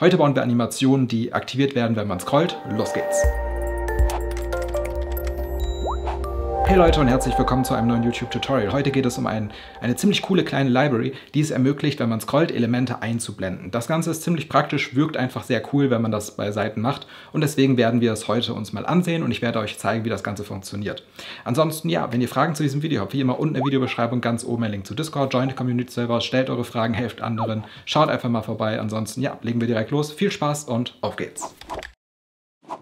Heute bauen wir Animationen, die aktiviert werden, wenn man scrollt. Los geht's! Hey Leute und herzlich willkommen zu einem neuen YouTube-Tutorial. Heute geht es um ein, eine ziemlich coole kleine Library, die es ermöglicht, wenn man scrollt, Elemente einzublenden. Das Ganze ist ziemlich praktisch, wirkt einfach sehr cool, wenn man das bei Seiten macht und deswegen werden wir es heute uns mal ansehen und ich werde euch zeigen, wie das Ganze funktioniert. Ansonsten, ja, wenn ihr Fragen zu diesem Video habt, wie immer unten in der Videobeschreibung ganz oben ein Link zu Discord, joint Community-Server, stellt eure Fragen, helft anderen, schaut einfach mal vorbei. Ansonsten, ja, legen wir direkt los. Viel Spaß und auf geht's!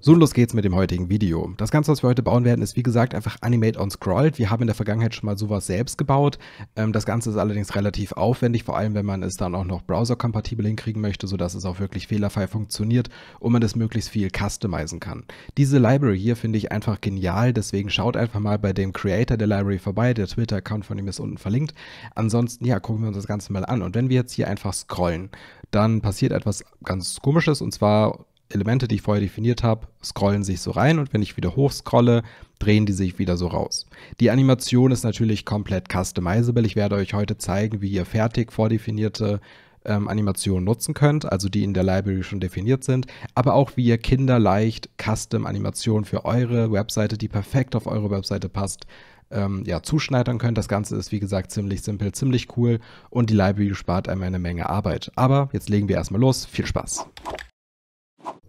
So, los geht's mit dem heutigen Video. Das Ganze, was wir heute bauen werden, ist wie gesagt einfach Animate on Scrolled. Wir haben in der Vergangenheit schon mal sowas selbst gebaut. Ähm, das Ganze ist allerdings relativ aufwendig, vor allem wenn man es dann auch noch browserkompatibel hinkriegen möchte, sodass es auch wirklich fehlerfrei funktioniert und man es möglichst viel customizen kann. Diese Library hier finde ich einfach genial, deswegen schaut einfach mal bei dem Creator der Library vorbei. Der Twitter-Account von ihm ist unten verlinkt. Ansonsten, ja, gucken wir uns das Ganze mal an. Und wenn wir jetzt hier einfach scrollen, dann passiert etwas ganz Komisches und zwar Elemente, die ich vorher definiert habe, scrollen sich so rein und wenn ich wieder hochscrolle, drehen die sich wieder so raus. Die Animation ist natürlich komplett customizable. Ich werde euch heute zeigen, wie ihr fertig vordefinierte ähm, Animationen nutzen könnt, also die in der Library schon definiert sind, aber auch wie ihr kinderleicht Custom-Animationen für eure Webseite, die perfekt auf eure Webseite passt, ähm, ja, zuschneidern könnt. Das Ganze ist, wie gesagt, ziemlich simpel, ziemlich cool und die Library spart einem eine Menge Arbeit. Aber jetzt legen wir erstmal los. Viel Spaß!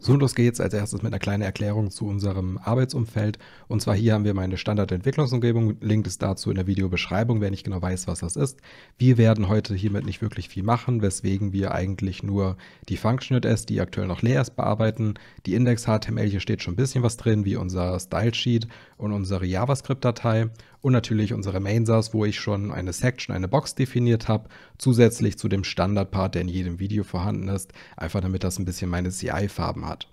So, los geht's als erstes mit einer kleinen Erklärung zu unserem Arbeitsumfeld. Und zwar hier haben wir meine Standardentwicklungsumgebung. Link ist dazu in der Videobeschreibung, wer nicht genau weiß, was das ist. Wir werden heute hiermit nicht wirklich viel machen, weswegen wir eigentlich nur die Function.js, die aktuell noch leer ist, bearbeiten. Die Index.html, hier steht schon ein bisschen was drin, wie unser Style Sheet und unsere JavaScript-Datei und natürlich unsere Main Mainsars, wo ich schon eine Section, eine Box definiert habe, zusätzlich zu dem Standardpart, der in jedem Video vorhanden ist, einfach damit das ein bisschen meine CI-Farben hat.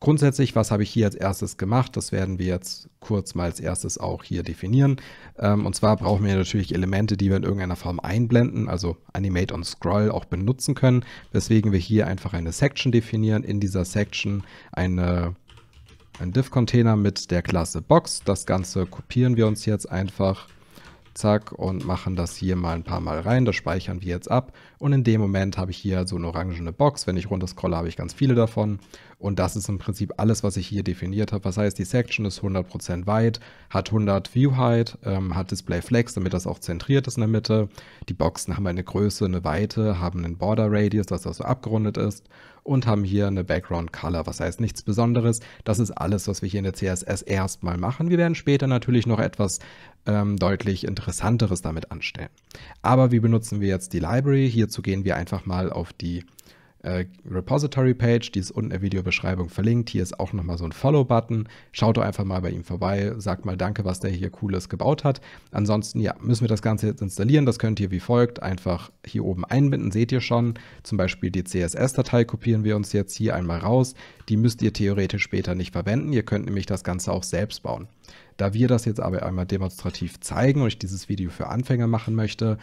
Grundsätzlich, was habe ich hier als erstes gemacht? Das werden wir jetzt kurz mal als erstes auch hier definieren. Ähm, und zwar brauchen wir natürlich Elemente, die wir in irgendeiner Form einblenden, also Animate und Scroll auch benutzen können, weswegen wir hier einfach eine Section definieren, in dieser Section eine ein Div-Container mit der Klasse Box. Das Ganze kopieren wir uns jetzt einfach. Zack, und machen das hier mal ein paar Mal rein. Das speichern wir jetzt ab. Und in dem Moment habe ich hier so eine orangene Box. Wenn ich runter scrolle, habe ich ganz viele davon. Und das ist im Prinzip alles, was ich hier definiert habe. Was heißt, die Section ist 100% weit, hat 100 View Height, ähm, hat Display Flex, damit das auch zentriert ist in der Mitte. Die Boxen haben eine Größe, eine Weite, haben einen Border Radius, dass das so abgerundet ist und haben hier eine Background Color, was heißt nichts Besonderes. Das ist alles, was wir hier in der CSS erstmal machen. Wir werden später natürlich noch etwas ähm, deutlich Interessanteres damit anstellen. Aber wie benutzen wir jetzt die Library? Hierzu gehen wir einfach mal auf die äh, Repository-Page, die ist unten in der Videobeschreibung verlinkt. Hier ist auch nochmal so ein Follow-Button. Schaut doch einfach mal bei ihm vorbei, sagt mal Danke, was der hier Cooles gebaut hat. Ansonsten, ja, müssen wir das Ganze jetzt installieren. Das könnt ihr wie folgt einfach hier oben einbinden, seht ihr schon. Zum Beispiel die CSS-Datei kopieren wir uns jetzt hier einmal raus. Die müsst ihr theoretisch später nicht verwenden. Ihr könnt nämlich das Ganze auch selbst bauen. Da wir das jetzt aber einmal demonstrativ zeigen und ich dieses Video für Anfänger machen möchte,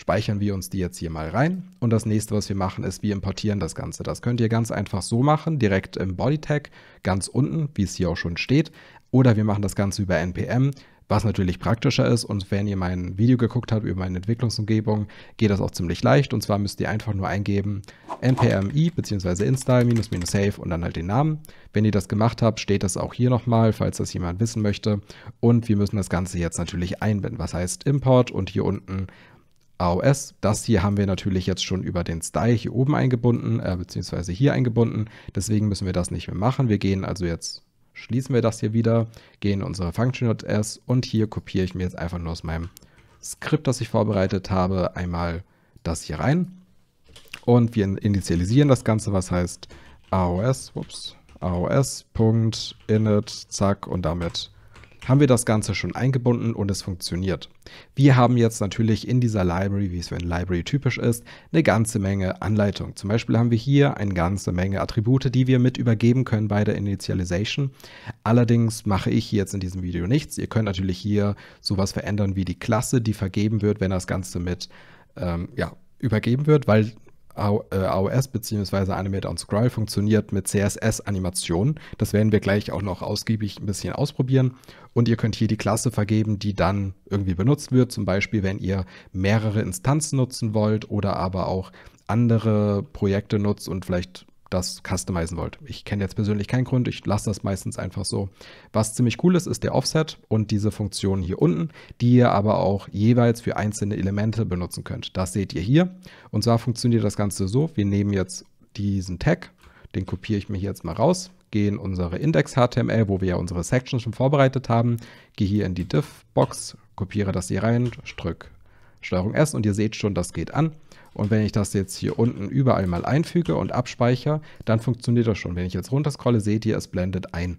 speichern wir uns die jetzt hier mal rein. Und das nächste, was wir machen, ist, wir importieren das Ganze. Das könnt ihr ganz einfach so machen, direkt im Bodytag, ganz unten, wie es hier auch schon steht. Oder wir machen das Ganze über NPM, was natürlich praktischer ist. Und wenn ihr mein Video geguckt habt über meine Entwicklungsumgebung, geht das auch ziemlich leicht. Und zwar müsst ihr einfach nur eingeben npm i bzw. install-save und dann halt den Namen. Wenn ihr das gemacht habt, steht das auch hier nochmal, falls das jemand wissen möchte. Und wir müssen das Ganze jetzt natürlich einbinden. Was heißt Import und hier unten AOS. Das hier haben wir natürlich jetzt schon über den Style hier oben eingebunden, äh, beziehungsweise hier eingebunden. Deswegen müssen wir das nicht mehr machen. Wir gehen also jetzt, schließen wir das hier wieder, gehen in unsere Function.s und hier kopiere ich mir jetzt einfach nur aus meinem Skript, das ich vorbereitet habe, einmal das hier rein. Und wir initialisieren das Ganze, was heißt AOS, ups, AOS.init, zack, und damit haben wir das Ganze schon eingebunden und es funktioniert. Wir haben jetzt natürlich in dieser Library, wie es für eine Library typisch ist, eine ganze Menge Anleitung. Zum Beispiel haben wir hier eine ganze Menge Attribute, die wir mit übergeben können bei der Initialization. Allerdings mache ich jetzt in diesem Video nichts. Ihr könnt natürlich hier sowas verändern wie die Klasse, die vergeben wird, wenn das Ganze mit ähm, ja, übergeben wird, weil AOS äh, bzw. Animate on Scroll funktioniert mit CSS-Animationen. Das werden wir gleich auch noch ausgiebig ein bisschen ausprobieren. Und ihr könnt hier die Klasse vergeben, die dann irgendwie benutzt wird. Zum Beispiel, wenn ihr mehrere Instanzen nutzen wollt oder aber auch andere Projekte nutzt und vielleicht das customizen wollt. Ich kenne jetzt persönlich keinen Grund, ich lasse das meistens einfach so. Was ziemlich cool ist, ist der Offset und diese Funktion hier unten, die ihr aber auch jeweils für einzelne Elemente benutzen könnt. Das seht ihr hier. Und zwar funktioniert das Ganze so, wir nehmen jetzt diesen Tag, den kopiere ich mir hier jetzt mal raus, gehe in unsere Index.html, wo wir ja unsere Section schon vorbereitet haben, gehe hier in die diff box kopiere das hier rein, drücke strg S und ihr seht schon, das geht an. Und wenn ich das jetzt hier unten überall mal einfüge und abspeichere, dann funktioniert das schon. Wenn ich jetzt runterscrolle, seht ihr, es blendet ein.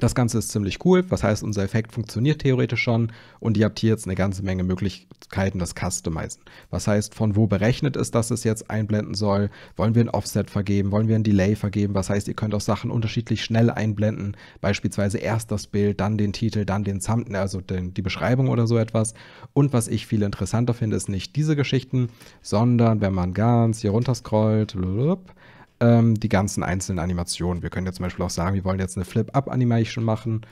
Das Ganze ist ziemlich cool, was heißt, unser Effekt funktioniert theoretisch schon und ihr habt hier jetzt eine ganze Menge Möglichkeiten, das Customizen. Was heißt, von wo berechnet ist, dass es jetzt einblenden soll? Wollen wir ein Offset vergeben? Wollen wir ein Delay vergeben? Was heißt, ihr könnt auch Sachen unterschiedlich schnell einblenden, beispielsweise erst das Bild, dann den Titel, dann den Thumbnail, also den, die Beschreibung oder so etwas. Und was ich viel interessanter finde, ist nicht diese Geschichten, sondern wenn man ganz hier runter scrollt, blub, ähm, die ganzen einzelnen Animationen. Wir können jetzt zum Beispiel auch sagen, wir wollen jetzt eine Flip-Up-Animation machen.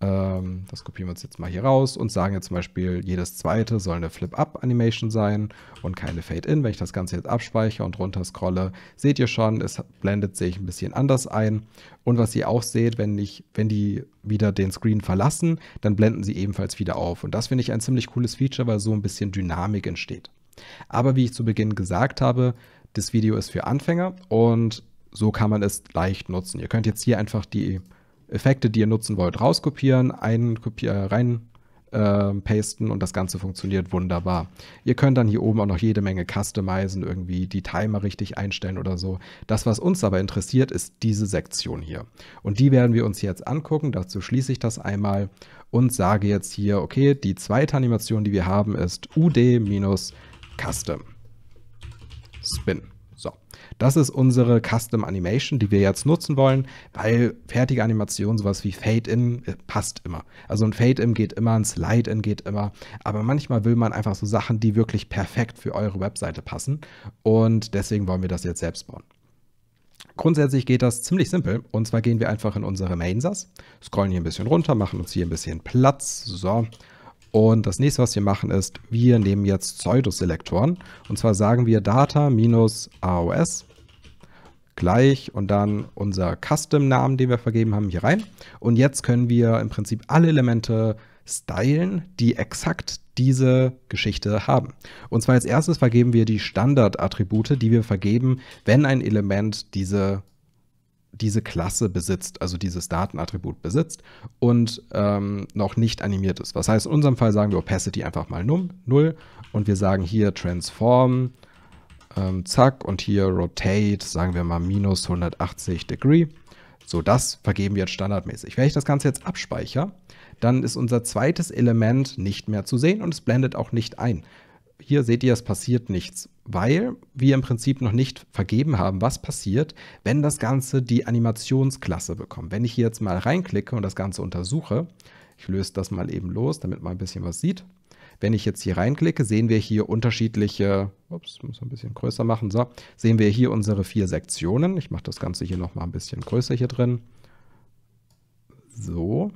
Ähm, das kopieren wir uns jetzt mal hier raus und sagen jetzt zum Beispiel, jedes zweite soll eine Flip-Up-Animation sein und keine Fade-In. Wenn ich das Ganze jetzt abspeichere und runter scrolle, seht ihr schon, es blendet sich ein bisschen anders ein. Und was ihr auch seht, wenn, ich, wenn die wieder den Screen verlassen, dann blenden sie ebenfalls wieder auf. Und das finde ich ein ziemlich cooles Feature, weil so ein bisschen Dynamik entsteht. Aber wie ich zu Beginn gesagt habe, das Video ist für Anfänger und so kann man es leicht nutzen. Ihr könnt jetzt hier einfach die Effekte, die ihr nutzen wollt, rauskopieren, einen Kopier äh, rein äh, pasten und das Ganze funktioniert wunderbar. Ihr könnt dann hier oben auch noch jede Menge customizen, irgendwie die Timer richtig einstellen oder so. Das, was uns aber interessiert, ist diese Sektion hier. Und die werden wir uns jetzt angucken. Dazu schließe ich das einmal und sage jetzt hier, okay, die zweite Animation, die wir haben, ist UD-Custom. Spin. So, das ist unsere Custom Animation, die wir jetzt nutzen wollen, weil fertige Animationen, sowas wie Fade-In, äh, passt immer. Also ein Fade-In geht immer, ein Slide-In geht immer, aber manchmal will man einfach so Sachen, die wirklich perfekt für eure Webseite passen und deswegen wollen wir das jetzt selbst bauen. Grundsätzlich geht das ziemlich simpel. Und zwar gehen wir einfach in unsere Main-SAS, scrollen hier ein bisschen runter, machen uns hier ein bisschen Platz. So, und das nächste, was wir machen, ist, wir nehmen jetzt Pseudoselektoren. Und zwar sagen wir data-aos minus gleich und dann unser Custom-Namen, den wir vergeben haben, hier rein. Und jetzt können wir im Prinzip alle Elemente stylen, die exakt diese Geschichte haben. Und zwar als erstes vergeben wir die Standard-Attribute, die wir vergeben, wenn ein Element diese diese Klasse besitzt, also dieses Datenattribut besitzt und ähm, noch nicht animiert ist. Was heißt, in unserem Fall sagen wir Opacity einfach mal 0 und wir sagen hier Transform, ähm, zack, und hier Rotate, sagen wir mal minus 180 Degree. So, das vergeben wir jetzt standardmäßig. Wenn ich das Ganze jetzt abspeichere, dann ist unser zweites Element nicht mehr zu sehen und es blendet auch nicht ein hier seht ihr, es passiert nichts, weil wir im Prinzip noch nicht vergeben haben, was passiert, wenn das Ganze die Animationsklasse bekommt. Wenn ich hier jetzt mal reinklicke und das Ganze untersuche, ich löse das mal eben los, damit man ein bisschen was sieht. Wenn ich jetzt hier reinklicke, sehen wir hier unterschiedliche, ups, muss ein bisschen größer machen, so, sehen wir hier unsere vier Sektionen. Ich mache das Ganze hier nochmal ein bisschen größer hier drin. So,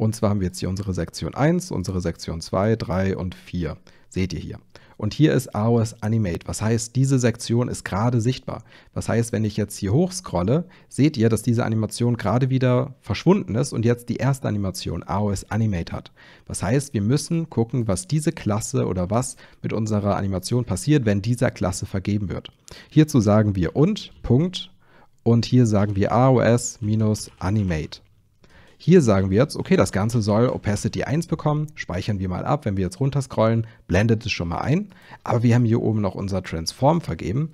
und zwar haben wir jetzt hier unsere Sektion 1, unsere Sektion 2, 3 und 4. Seht ihr hier. Und hier ist AOS Animate. Was heißt, diese Sektion ist gerade sichtbar. Was heißt, wenn ich jetzt hier hoch scrolle, seht ihr, dass diese Animation gerade wieder verschwunden ist und jetzt die erste Animation AOS Animate hat. Was heißt, wir müssen gucken, was diese Klasse oder was mit unserer Animation passiert, wenn dieser Klasse vergeben wird. Hierzu sagen wir und, Punkt. Und hier sagen wir AOS-Animate. Hier sagen wir jetzt, okay, das Ganze soll Opacity 1 bekommen, speichern wir mal ab. Wenn wir jetzt runterscrollen, blendet es schon mal ein. Aber wir haben hier oben noch unser Transform vergeben.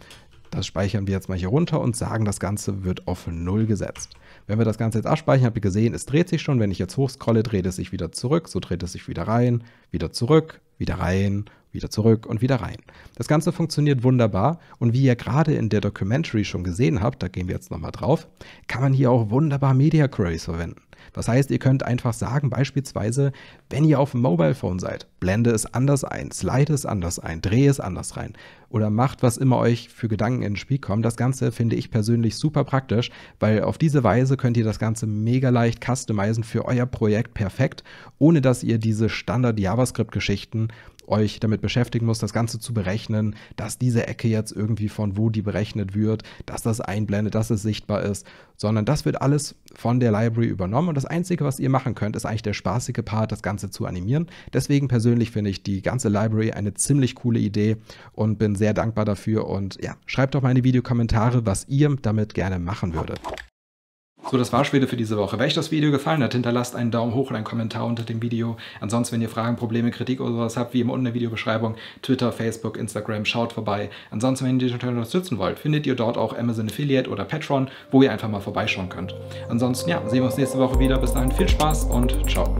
Das speichern wir jetzt mal hier runter und sagen, das Ganze wird auf 0 gesetzt. Wenn wir das Ganze jetzt abspeichern, habt ihr gesehen, es dreht sich schon. Wenn ich jetzt hochscrolle, dreht es sich wieder zurück. So dreht es sich wieder rein, wieder zurück, wieder rein, wieder zurück und wieder rein. Das Ganze funktioniert wunderbar und wie ihr gerade in der Documentary schon gesehen habt, da gehen wir jetzt nochmal drauf, kann man hier auch wunderbar Media Queries verwenden. Das heißt, ihr könnt einfach sagen, beispielsweise, wenn ihr auf dem Mobile Phone seid, blende es anders ein, slide es anders ein, drehe es anders rein oder macht, was immer euch für Gedanken ins Spiel kommen. Das Ganze finde ich persönlich super praktisch, weil auf diese Weise könnt ihr das Ganze mega leicht customizen für euer Projekt perfekt, ohne dass ihr diese Standard JavaScript-Geschichten euch damit beschäftigen muss, das Ganze zu berechnen, dass diese Ecke jetzt irgendwie von wo die berechnet wird, dass das einblendet, dass es sichtbar ist, sondern das wird alles von der Library übernommen und das Einzige, was ihr machen könnt, ist eigentlich der spaßige Part, das Ganze zu animieren. Deswegen persönlich finde ich die ganze Library eine ziemlich coole Idee und bin sehr dankbar dafür und ja, schreibt doch mal in die Videokommentare, was ihr damit gerne machen würdet. So, das war's wieder für diese Woche. Wenn euch das Video gefallen hat, hinterlasst einen Daumen hoch und einen Kommentar unter dem Video. Ansonsten, wenn ihr Fragen, Probleme, Kritik oder sowas habt, wie immer unten in der Videobeschreibung, Twitter, Facebook, Instagram, schaut vorbei. Ansonsten, wenn ihr die Channel unterstützen wollt, findet ihr dort auch Amazon Affiliate oder Patreon, wo ihr einfach mal vorbeischauen könnt. Ansonsten, ja, sehen wir uns nächste Woche wieder. Bis dahin, viel Spaß und ciao.